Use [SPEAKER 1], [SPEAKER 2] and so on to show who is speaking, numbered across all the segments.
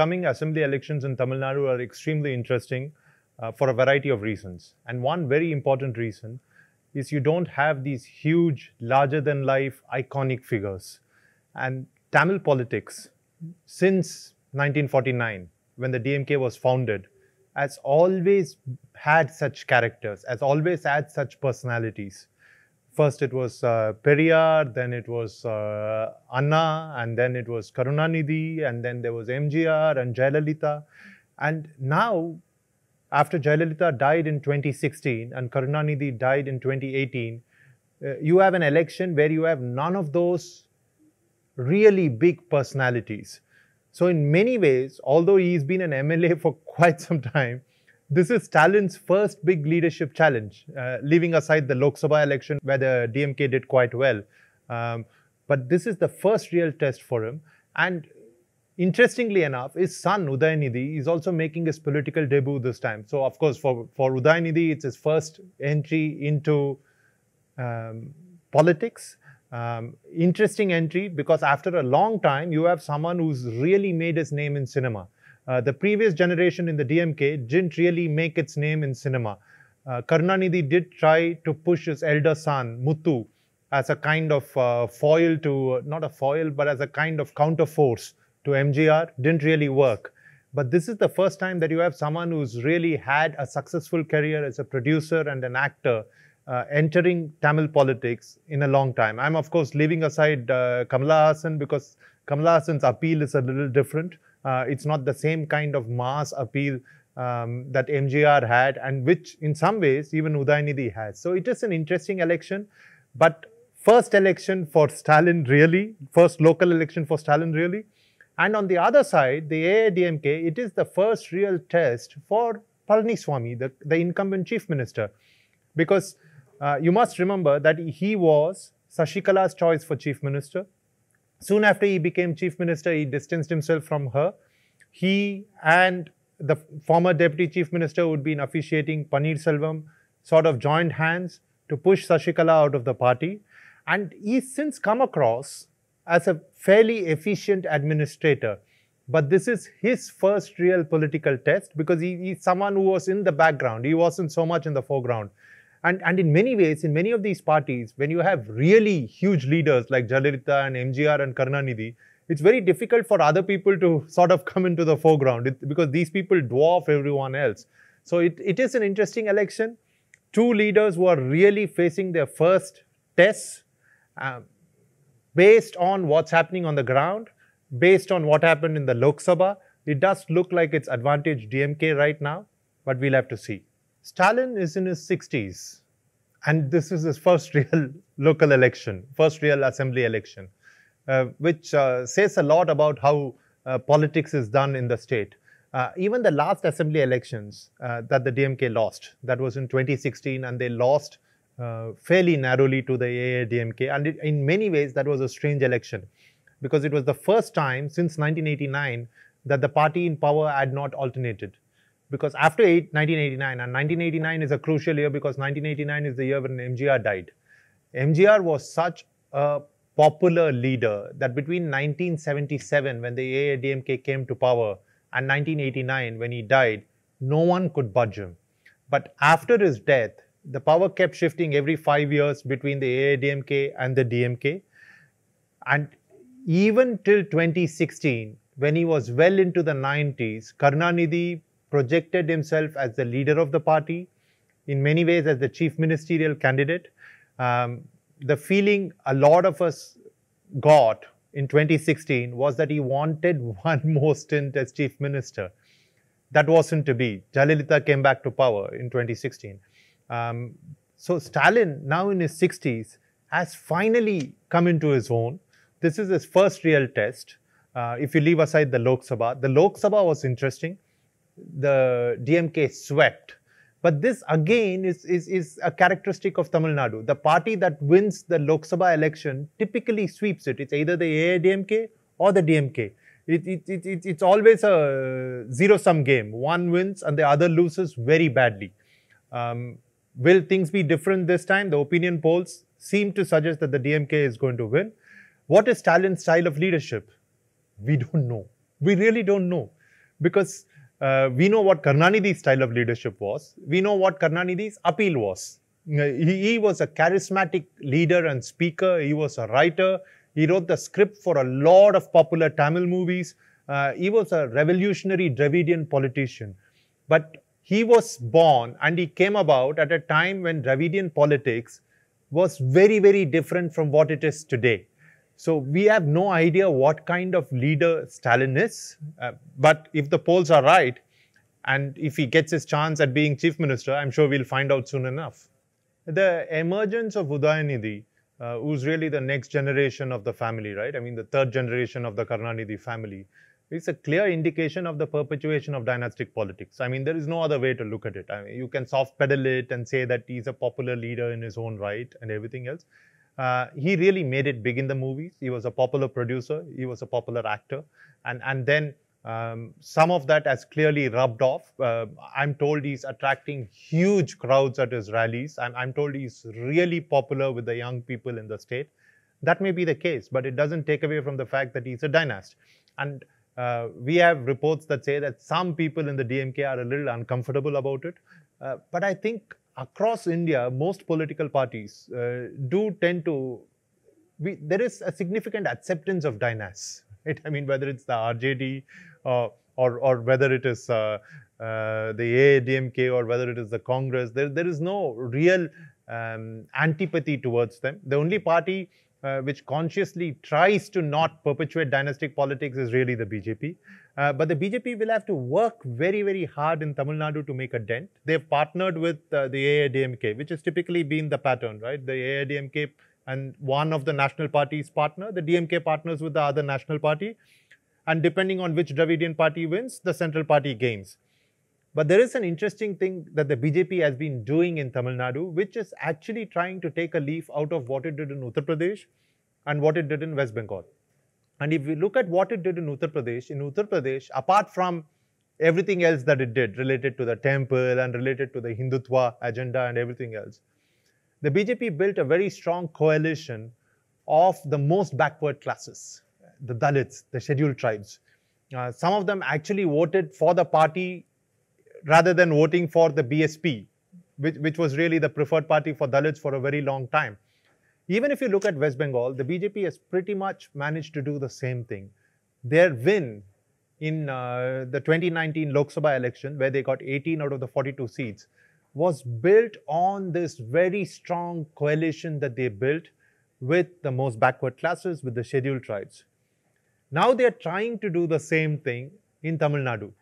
[SPEAKER 1] coming assembly elections in Tamil Nadu are extremely interesting uh, for a variety of reasons. And one very important reason is you don't have these huge, larger than life, iconic figures. And Tamil politics, since 1949, when the DMK was founded, has always had such characters, has always had such personalities first it was uh, Periyar, then it was uh, Anna, and then it was Karunanidhi, and then there was MGR and Jayalalitha. And now, after Jayalalitha died in 2016 and Karunanidhi died in 2018, uh, you have an election where you have none of those really big personalities. So, in many ways, although he's been an MLA for quite some time, this is Stalin's first big leadership challenge, uh, leaving aside the Lok Sabha election where the DMK did quite well. Um, but this is the first real test for him. And interestingly enough, his son Udayanidhi is also making his political debut this time. So, of course, for, for Udayanidhi, it's his first entry into um, politics. Um, interesting entry because after a long time, you have someone who's really made his name in cinema. Uh, the previous generation in the DMK didn't really make its name in cinema. Uh, Karunanidhi did try to push his elder son, Muthu, as a kind of uh, foil to, not a foil, but as a kind of counterforce to MGR, didn't really work. But this is the first time that you have someone who's really had a successful career as a producer and an actor uh, entering Tamil politics in a long time. I'm, of course, leaving aside uh, Kamala Hassan because Kamala Hassan's appeal is a little different. Uh, it's not the same kind of mass appeal um, that MGR had, and which in some ways even Udaynidhi has. So it is an interesting election, but first election for Stalin really, first local election for Stalin really. And on the other side, the AADMK, it is the first real test for Palaniswamy, the, the incumbent chief minister. Because uh, you must remember that he was Sashikala's choice for chief minister. Soon after he became chief minister, he distanced himself from her. He and the former deputy chief minister would be officiating Paneer Selvam, sort of joined hands to push Sashikala out of the party. And he's since come across as a fairly efficient administrator. But this is his first real political test because he, he's someone who was in the background. He wasn't so much in the foreground. And, and in many ways, in many of these parties, when you have really huge leaders like Jalalitha and MGR and Karnanidhi, it's very difficult for other people to sort of come into the foreground it, because these people dwarf everyone else. So it, it is an interesting election. Two leaders who are really facing their first tests um, based on what's happening on the ground, based on what happened in the Lok Sabha. It does look like it's advantage DMK right now, but we'll have to see. Stalin is in his 60s, and this is his first real local election, first real assembly election, uh, which uh, says a lot about how uh, politics is done in the state. Uh, even the last assembly elections uh, that the DMK lost, that was in 2016, and they lost uh, fairly narrowly to the AADMK. And it, in many ways, that was a strange election because it was the first time since 1989 that the party in power had not alternated because after eight, 1989, and 1989 is a crucial year because 1989 is the year when MGR died. MGR was such a popular leader that between 1977, when the AADMK came to power, and 1989, when he died, no one could budge him. But after his death, the power kept shifting every five years between the AADMK and the DMK. And even till 2016, when he was well into the 90s, Karnanidhi projected himself as the leader of the party, in many ways as the chief ministerial candidate. Um, the feeling a lot of us got in 2016 was that he wanted one more stint as chief minister. That wasn't to be. Jayalalitha came back to power in 2016. Um, so Stalin, now in his 60s, has finally come into his own. This is his first real test. Uh, if you leave aside the Lok Sabha, the Lok Sabha was interesting the DMK swept. But this again is, is, is a characteristic of Tamil Nadu. The party that wins the Lok Sabha election typically sweeps it. It's either the AIDMK or the DMK. It, it, it, it it's always a zero sum game. One wins and the other loses very badly. Um, will things be different this time? The opinion polls seem to suggest that the DMK is going to win. What is Stalin's style of leadership? We don't know. We really don't know. Because uh, we know what Karnanidhi's style of leadership was. We know what Karnanidhi's appeal was. Uh, he, he, was a charismatic leader and speaker. He was a writer. He wrote the script for a lot of popular Tamil movies. Uh, he was a revolutionary Dravidian politician. But he was born and he came about at a time when Dravidian politics was very, very different from what it is today. So we have no idea what kind of leader Stalin is. Uh, but if the polls are right, and if he gets his chance at being chief minister, I'm sure we'll find out soon enough. The emergence of Udayanidhi, uh, who's really the next generation of the family, right? I mean, the third generation of the Karnanidhi family, is a clear indication of the perpetuation of dynastic politics. I mean, there is no other way to look at it. I mean, you can soft pedal it and say that he's a popular leader in his own right and everything else. Uh, he really made it big in the movies. He was a popular producer, he was a popular actor, and and then um, some of that has clearly rubbed off. Uh, I'm told he's attracting huge crowds at his rallies. I'm, I'm told he's really popular with the young people in the state. That may be the case, but it doesn't take away from the fact that he's a dynast. And uh, we have reports that say that some people in the DMK are a little uncomfortable about it. Uh, but I think across India, most political parties uh, do tend to, we, there is a significant acceptance of dynas. Right? I mean, whether it's the RJD uh, or, or whether it is uh, uh the ADMK or whether it is the Congress, there, there is no real um, antipathy towards them. The only party uh, which consciously tries to not perpetuate dynastic politics is really the BJP. Uh, but the BJP will have to work very, very hard in Tamil Nadu to make a dent. They've partnered with uh, the AADMK, which has typically been the pattern, right? The AADMK and one of the national parties partner, the DMK partners with the other national party. And depending on which Dravidian party wins, the central party gains. But there is an interesting thing that the BJP has been doing in Tamil Nadu, which is actually trying to take a leaf out of what it did in Uttar Pradesh and what it did in West Bengal. And if we look at what it did in Uttar Pradesh, in Uttar Pradesh, apart from everything else that it did related to the temple and related to the Hindutva agenda and everything else, the BJP built a very strong coalition of the most backward classes, the Dalits, the scheduled tribes. Uh, some of them actually voted for the party rather than voting for the BSP, which, which was really the preferred party for Dalits for a very long time. Even if you look at West Bengal, the BJP has pretty much managed to do the same thing. Their win in uh, the 2019 Lok Sabha election, where they got 18 out of the 42 seats, was built on this very strong coalition that they built with the most backward classes, with the scheduled tribes. Now they are trying to do the same thing in Tamil Nadu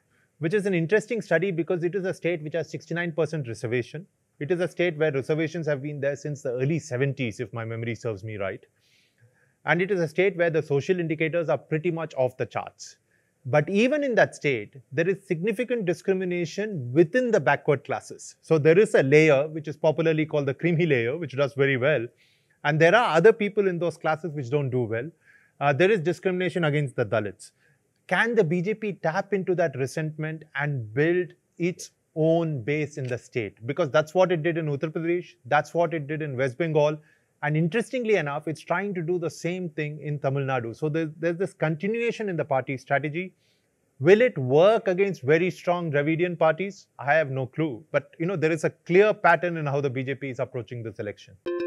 [SPEAKER 1] which is an interesting study because it is a state which has 69% reservation. It is a state where reservations have been there since the early 70s, if my memory serves me right. And it is a state where the social indicators are pretty much off the charts. But even in that state, there is significant discrimination within the backward classes. So there is a layer which is popularly called the creamy layer, which does very well. And there are other people in those classes which don't do well. Uh, there is discrimination against the Dalits. Can the BJP tap into that resentment and build its own base in the state? Because that's what it did in Uttar Pradesh, that's what it did in West Bengal. And interestingly enough, it's trying to do the same thing in Tamil Nadu. So there's, there's this continuation in the party strategy. Will it work against very strong Dravidian parties? I have no clue. But you know, there is a clear pattern in how the BJP is approaching this election.